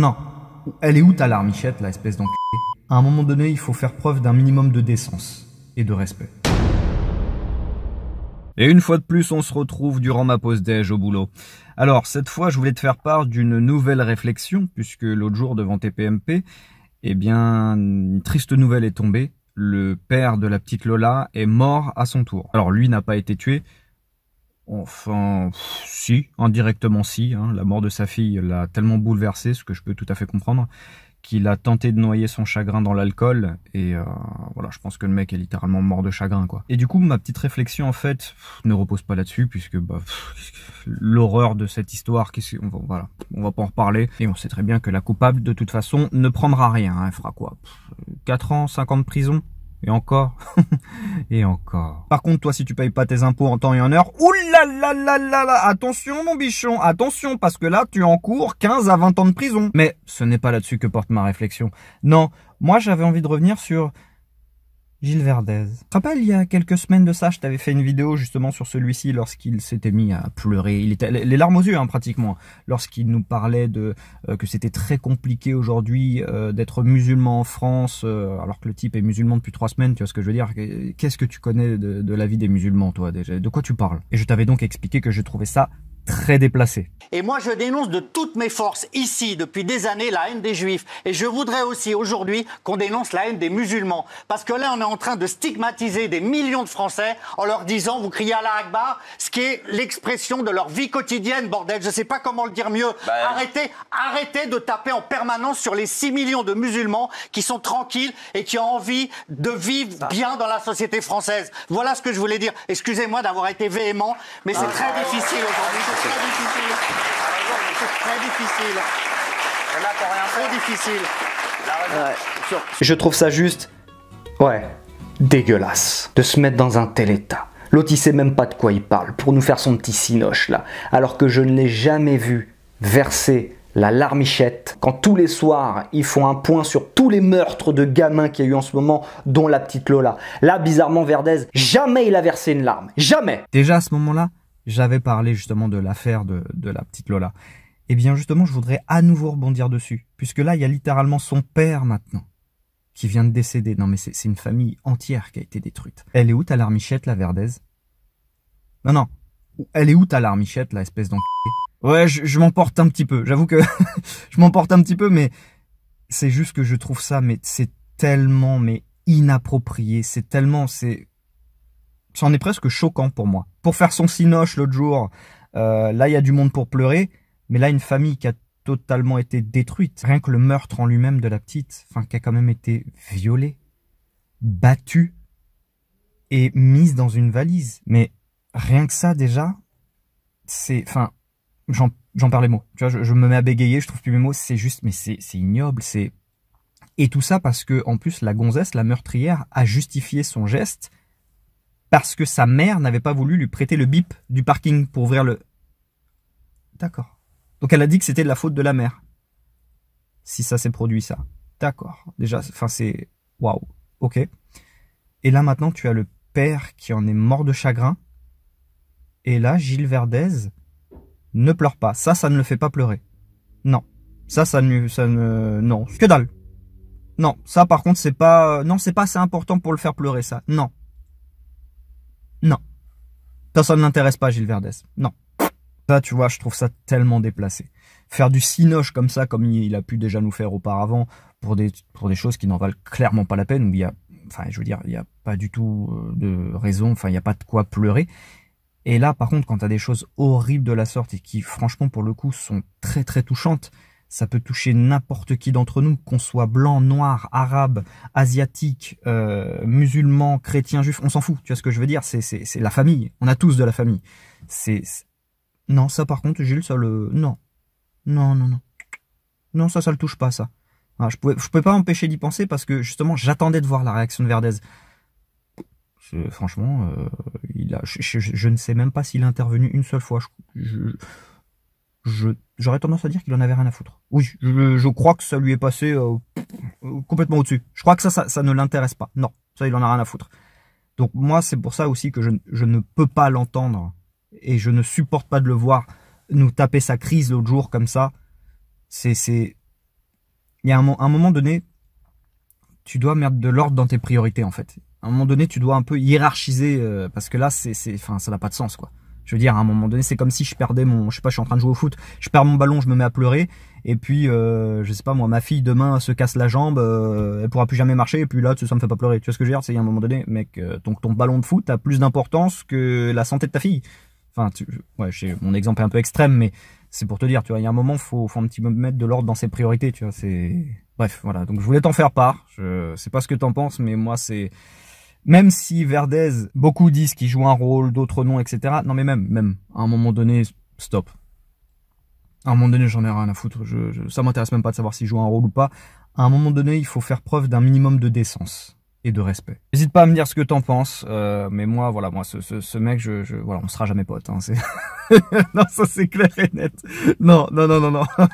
Non, non. Elle est où ta larmichette, la espèce d'enculé À un moment donné, il faut faire preuve d'un minimum de décence et de respect. Et une fois de plus, on se retrouve durant ma pause déj au boulot. Alors, cette fois, je voulais te faire part d'une nouvelle réflexion, puisque l'autre jour, devant TPMP, eh bien, une triste nouvelle est tombée. Le père de la petite Lola est mort à son tour. Alors, lui n'a pas été tué. Enfin, indirectement si. Hein. La mort de sa fille l'a tellement bouleversé, ce que je peux tout à fait comprendre, qu'il a tenté de noyer son chagrin dans l'alcool. Et euh, voilà, je pense que le mec est littéralement mort de chagrin, quoi. Et du coup, ma petite réflexion, en fait, ne repose pas là-dessus, puisque bah, l'horreur de cette histoire, -ce, on va, on va pas en reparler. Et on sait très bien que la coupable, de toute façon, ne prendra rien. Hein, elle fera quoi 4 ans, 5 ans de prison et encore. et encore. Par contre, toi, si tu payes pas tes impôts en temps et en heure, Ouh là attention mon bichon, attention, parce que là, tu en cours 15 à 20 ans de prison. Mais ce n'est pas là-dessus que porte ma réflexion. Non, moi, j'avais envie de revenir sur Gilles Verdez. te rappelle, il y a quelques semaines de ça, je t'avais fait une vidéo justement sur celui-ci lorsqu'il s'était mis à pleurer. Il était les larmes aux yeux, hein, pratiquement, lorsqu'il nous parlait de euh, que c'était très compliqué aujourd'hui euh, d'être musulman en France, euh, alors que le type est musulman depuis trois semaines. Tu vois ce que je veux dire Qu'est-ce que tu connais de, la vie des musulmans, toi déjà De quoi tu parles Et je t'avais donc expliqué que je trouvais ça très déplacé. Et moi, je dénonce de toutes mes forces ici, depuis des années, la haine des juifs. Et je voudrais aussi aujourd'hui qu'on dénonce la haine des musulmans. Parce que là, on est en train de stigmatiser des millions de Français en leur disant, vous criez à la Akbar, ce qui est l'expression de leur vie quotidienne, bordel. Je sais pas comment le dire mieux. Ben, arrêtez, arrêtez de taper en permanence sur les 6 millions de musulmans qui sont tranquilles et qui ont envie de vivre bien dans la société française. Voilà ce que je voulais dire. Excusez-moi d'avoir été véhément, mais c'est ah. très difficile aujourd'hui difficile. Très difficile. difficile. Je trouve ça juste, ouais, dégueulasse de se mettre dans un tel état. L'autre, il sait même pas de quoi il parle pour nous faire son petit sinoche là. Alors que je ne l'ai jamais vu verser la larmichette, quand tous les soirs ils font un point sur tous les meurtres de gamins qu'il y a eu en ce moment, dont la petite Lola. Là, bizarrement, Verdez, jamais il a versé une larme. Jamais Déjà à ce moment-là, j'avais parlé justement de l'affaire de, la petite Lola. Eh bien justement, je voudrais à nouveau rebondir dessus, puisque là, il y a littéralement son père maintenant qui vient de décéder. Non mais c'est une famille entière qui a été détruite. Elle est où ta larmichette, la Verdez Non, non. Elle est où ta larmichette, la espèce d'enquête Ouais, je, je m'emporte un petit peu. J'avoue que je m'emporte un petit peu, mais c'est juste que je trouve ça, mais c'est tellement, mais inapproprié. C'est tellement, c'est c'en est presque choquant pour moi. Pour faire son sinoche l'autre jour, euh, là il y a du monde pour pleurer, mais là une famille qui a totalement été détruite, rien que le meurtre en lui-même de la petite, enfin qui a quand même été violée, battue et mise dans une valise. Mais rien que ça déjà, c'est, enfin, j'en j'en perds les mots. Tu vois, je, me mets à bégayer, je trouve plus mes mots. C'est juste, mais c'est ignoble, c'est et tout ça parce que en plus la gonzesse, la meurtrière, a justifié son geste parce que sa mère n'avait pas voulu lui prêter le bip du parking pour ouvrir le... D'accord. Donc elle a dit que c'était de la faute de la mère. Si ça s'est produit, ça. D'accord. Déjà, enfin c'est... Waouh. Ok. Et là maintenant, tu as le père qui en est mort de chagrin. Et là, Gilles Verdez ne pleure pas. Ça, ça ne le fait pas pleurer. Non. Ça, ça ne... Ça ne non. Que dalle. Non, ça par contre, c'est pas... Non, c'est pas assez important pour le faire pleurer, ça. Non. Non. Ça, ça ne l'intéresse pas, Gilles Verdès. Non. Ça, tu vois, je trouve ça tellement déplacé. Faire du sinoche comme ça, comme il a pu déjà nous faire auparavant, pour des, pour des choses qui n'en valent clairement pas la peine, où il enfin, je veux dire, il n'y a pas du tout euh, de raison, enfin, il n'y a pas de quoi pleurer. Et là, par contre, quand tu as des choses horribles de la sorte et qui, franchement, pour le coup, sont très très touchantes, ça peut toucher n'importe qui d'entre nous, qu'on soit blanc, noir, arabe, asiatique, euh, musulman, chrétien, juif, on s'en fout. Tu vois ce que je veux dire C'est la famille. On a tous de la famille. C'est non, ça par contre, Jules, ça le non, non, non, non, non, ça, ça le touche pas, ça. je pouvais, je pouvais pas empêcher d'y penser parce que justement, j'attendais de voir la réaction de Verdez. Franchement, euh, il a, je, je, je, ne sais même pas s'il est intervenu une seule fois. Je, j'aurais tendance à dire qu'il en avait rien à foutre. Oui, je, je crois que ça lui est passé euh, euh, complètement au-dessus. Je crois que ça, ça, ne l'intéresse pas. Non, ça, il en a rien à foutre. Donc moi, c'est pour ça aussi que je, ne peux pas l'entendre et je ne supporte pas de le voir nous taper sa crise l'autre jour comme ça. C'est, c'est, il y a un, moment donné, tu dois mettre de l'ordre dans tes priorités en fait. À un moment donné, tu dois un peu hiérarchiser euh, parce que là, c'est, c'est, enfin, ça n'a pas de sens quoi. Je veux dire, à un moment donné, c'est comme si je perdais mon, je sais pas, je suis en train de jouer au foot, je perds mon ballon, je me mets à pleurer, et puis, euh, je sais pas, moi, ma fille demain se casse la jambe, euh, elle pourra plus jamais marcher, et puis là, ça me fait pas pleurer. Tu vois ce que je veux dire C'est qu'à un moment donné, mec, donc euh, ton ballon de foot a plus d'importance que la santé de ta fille. Enfin, tu, ouais, mon exemple est un peu extrême, mais c'est pour te dire, tu vois, il y a un moment, faut, faut un petit peu mettre de l'ordre dans ses priorités, tu vois. C'est bref, voilà. Donc je voulais t'en faire part. Je sais pas ce que t'en penses, mais moi, c'est même si Verdez, beaucoup disent qu'il joue un rôle, d'autres non, etc. Non mais même, même, à un moment donné, stop. À un moment donné, j'en ai rien à foutre. je ça m'intéresse même pas de savoir s'il joue un rôle ou pas. À un moment donné, il faut faire preuve d'un minimum de décence de respect. N'hésite pas à me dire ce que t'en penses, euh, mais moi, voilà, moi, ce, mec, je, voilà, on sera jamais potes. Hein, non, ça c'est clair et net. Non, non, non, non, non.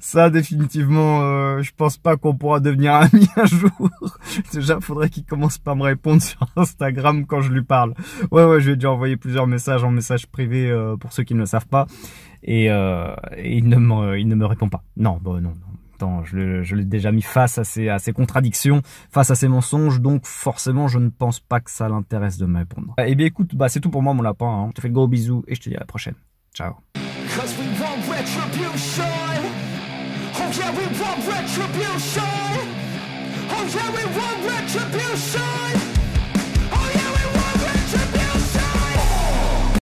Ça, définitivement, euh, je pense pas qu'on pourra devenir amis un jour. Déjà, faudrait qu'il commence pas à me répondre sur Instagram quand je lui parle. Ouais, ouais, je lui ai déjà envoyé plusieurs messages en message privé euh, pour ceux qui ne le savent pas, et, il ne me, il ne me répond pas. Non, bon, bah, non, non temps je, l'ai déjà mis face à ces, contradictions, face à ces mensonges, donc forcément je ne pense pas que ça l'intéresse de me répondre. Eh bien écoute, bah, c'est tout pour moi mon lapin, hein. je te fais de gros bisous et je te dis à la prochaine. Ciao.